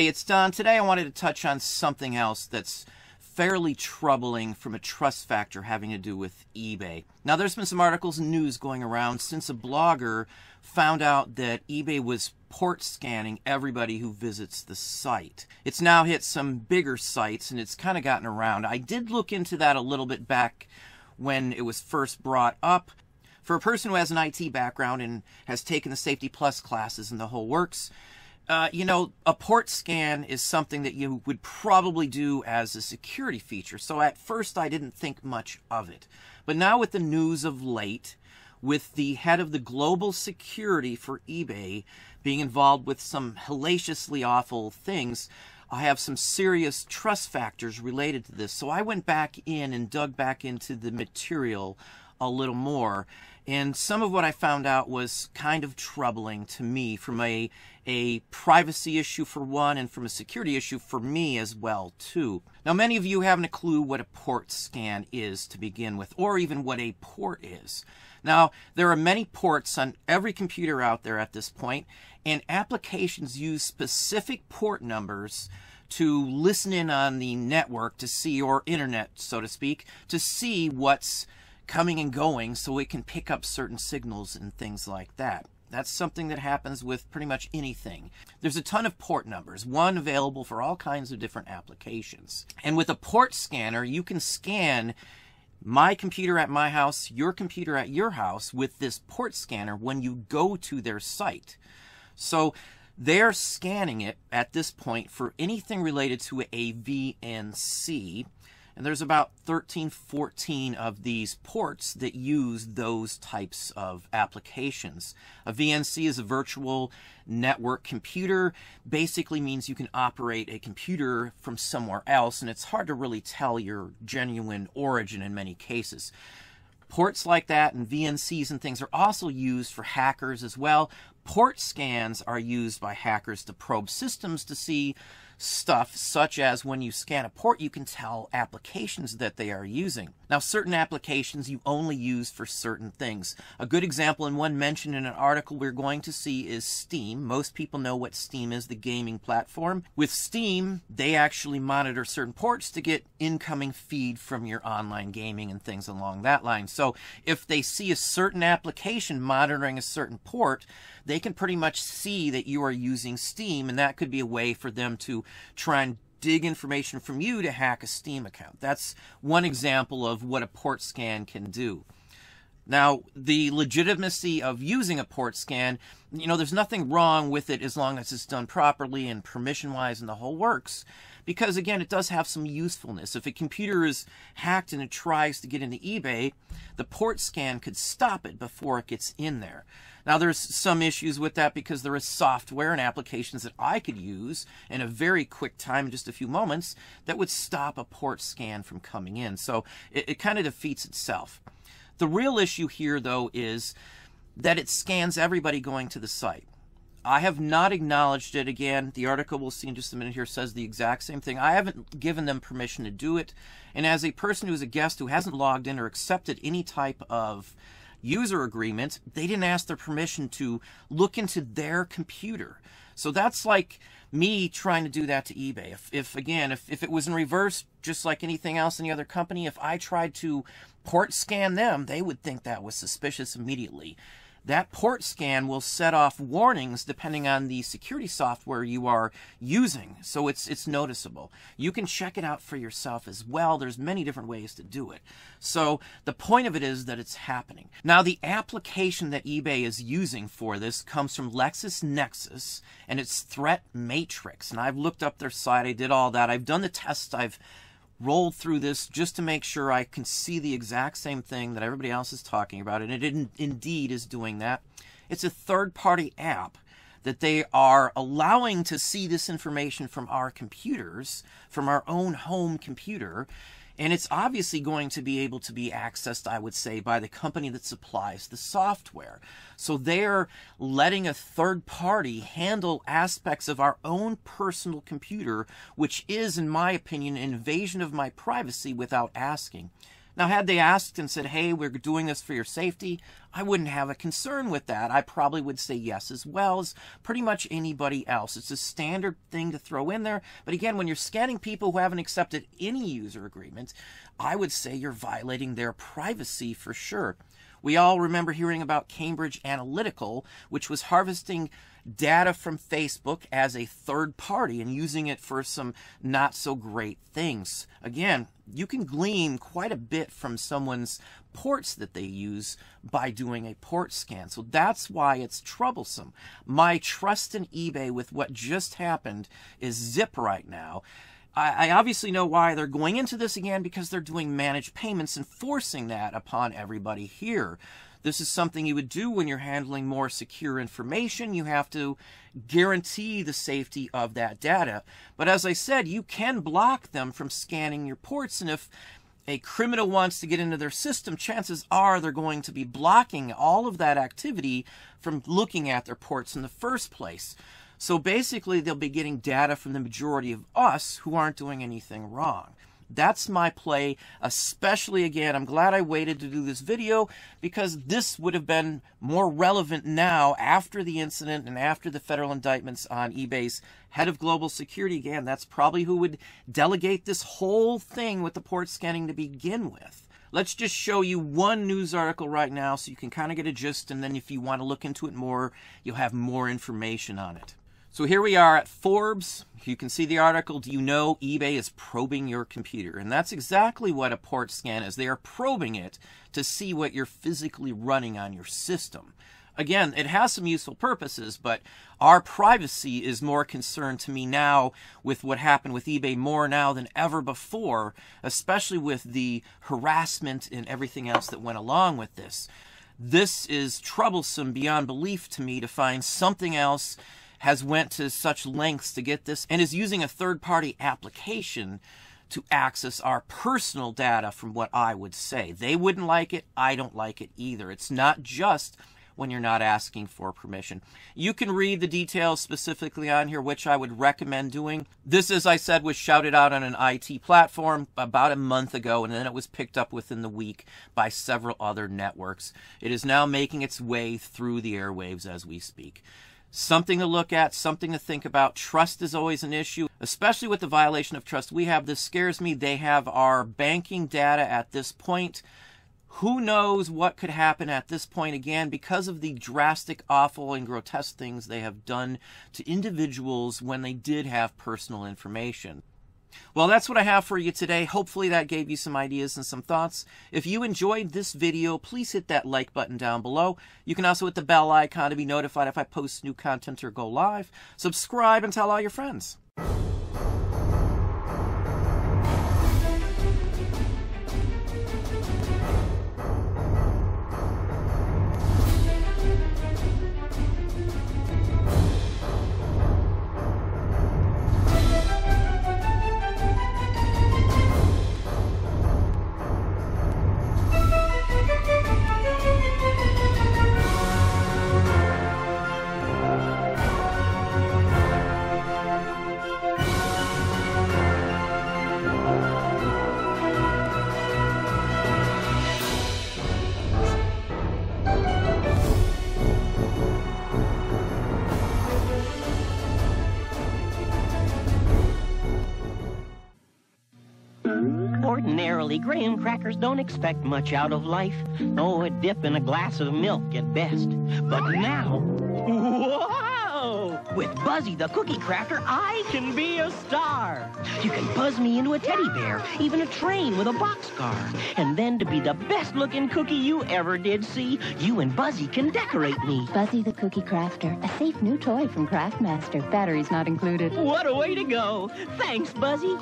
Hey, it's Don. Today I wanted to touch on something else that's fairly troubling from a trust factor having to do with eBay. Now, there's been some articles and news going around since a blogger found out that eBay was port scanning everybody who visits the site. It's now hit some bigger sites and it's kind of gotten around. I did look into that a little bit back when it was first brought up. For a person who has an IT background and has taken the Safety Plus classes and the whole works, uh, you know, a port scan is something that you would probably do as a security feature. So at first I didn't think much of it. But now with the news of late, with the head of the global security for eBay being involved with some hellaciously awful things, I have some serious trust factors related to this. So I went back in and dug back into the material a little more and some of what I found out was kind of troubling to me from a, a privacy issue for one and from a security issue for me as well too. Now many of you haven't a clue what a port scan is to begin with or even what a port is. Now there are many ports on every computer out there at this point and applications use specific port numbers to listen in on the network to see or internet so to speak to see what's coming and going so it can pick up certain signals and things like that. That's something that happens with pretty much anything. There's a ton of port numbers, one available for all kinds of different applications. And with a port scanner, you can scan my computer at my house, your computer at your house with this port scanner when you go to their site. So they're scanning it at this point for anything related to a VNC. And there's about 13, 14 of these ports that use those types of applications. A VNC is a virtual network computer, basically means you can operate a computer from somewhere else, and it's hard to really tell your genuine origin in many cases. Ports like that and VNCs and things are also used for hackers as well. Port scans are used by hackers to probe systems to see stuff such as when you scan a port, you can tell applications that they are using. Now, certain applications you only use for certain things. A good example and one mentioned in an article we're going to see is Steam. Most people know what Steam is, the gaming platform. With Steam, they actually monitor certain ports to get incoming feed from your online gaming and things along that line. So if they see a certain application monitoring a certain port, they can pretty much see that you are using Steam, and that could be a way for them to try and dig information from you to hack a Steam account. That's one example of what a port scan can do. Now, the legitimacy of using a port scan, you know, there's nothing wrong with it as long as it's done properly and permission-wise and the whole works because again, it does have some usefulness. If a computer is hacked and it tries to get into eBay, the port scan could stop it before it gets in there. Now there's some issues with that because there is software and applications that I could use in a very quick time, just a few moments, that would stop a port scan from coming in. So it, it kind of defeats itself. The real issue here though is that it scans everybody going to the site. I have not acknowledged it again. The article we'll see in just a minute here says the exact same thing. I haven't given them permission to do it. And as a person who is a guest who hasn't logged in or accepted any type of user agreement, they didn't ask their permission to look into their computer. So that's like me trying to do that to eBay. If, if again, if, if it was in reverse, just like anything else, any other company, if I tried to port scan them, they would think that was suspicious immediately that port scan will set off warnings depending on the security software you are using. So it's, it's noticeable. You can check it out for yourself as well. There's many different ways to do it. So the point of it is that it's happening. Now the application that eBay is using for this comes from LexisNexis and it's Threat Matrix. And I've looked up their site. I did all that. I've done the tests. I've rolled through this just to make sure I can see the exact same thing that everybody else is talking about, and it indeed is doing that. It's a third party app that they are allowing to see this information from our computers, from our own home computer. And it's obviously going to be able to be accessed, I would say, by the company that supplies the software. So they're letting a third party handle aspects of our own personal computer, which is, in my opinion, an invasion of my privacy without asking. Now, had they asked and said, hey, we're doing this for your safety, I wouldn't have a concern with that. I probably would say yes as well as pretty much anybody else. It's a standard thing to throw in there. But again, when you're scanning people who haven't accepted any user agreements, I would say you're violating their privacy for sure. We all remember hearing about Cambridge Analytical, which was harvesting data from Facebook as a third party and using it for some not so great things. Again, you can glean quite a bit from someone's ports that they use by doing a port scan. So that's why it's troublesome. My trust in eBay with what just happened is zip right now. I, obviously know why they're going into this again because they're doing managed payments and forcing that upon everybody here. This is something you would do when you're handling more secure information. You have to guarantee the safety of that data. But as I said, you can block them from scanning your ports. And if a criminal wants to get into their system, chances are they're going to be blocking all of that activity from looking at their ports in the first place. So basically, they'll be getting data from the majority of us who aren't doing anything wrong. That's my play, especially again, I'm glad I waited to do this video because this would have been more relevant now after the incident and after the federal indictments on eBay's head of global security. Again, that's probably who would delegate this whole thing with the port scanning to begin with. Let's just show you one news article right now so you can kind of get a gist, and then if you want to look into it more, you'll have more information on it. So here we are at Forbes. You can see the article, do you know eBay is probing your computer? And that's exactly what a port scan is. They are probing it to see what you're physically running on your system. Again, it has some useful purposes, but our privacy is more concerned to me now with what happened with eBay more now than ever before, especially with the harassment and everything else that went along with this. This is troublesome beyond belief to me to find something else has went to such lengths to get this and is using a third-party application to access our personal data from what I would say. They wouldn't like it. I don't like it either. It's not just when you're not asking for permission. You can read the details specifically on here, which I would recommend doing. This, as I said, was shouted out on an IT platform about a month ago, and then it was picked up within the week by several other networks. It is now making its way through the airwaves as we speak something to look at, something to think about. Trust is always an issue, especially with the violation of trust we have. This scares me. They have our banking data at this point. Who knows what could happen at this point again because of the drastic, awful, and grotesque things they have done to individuals when they did have personal information. Well, that's what I have for you today. Hopefully that gave you some ideas and some thoughts. If you enjoyed this video, please hit that like button down below. You can also hit the bell icon to be notified if I post new content or go live. Subscribe and tell all your friends. Ordinarily, graham crackers don't expect much out of life. Oh, a dip in a glass of milk at best. But now, whoa! With Buzzy the Cookie Cracker, I can be a star. You can buzz me into a teddy bear, even a train with a boxcar. And then to be the best looking cookie you ever did see, you and Buzzy can decorate me. Buzzy the Cookie Crafter, a safe new toy from Craftmaster. Batteries not included. What a way to go. Thanks, Buzzy.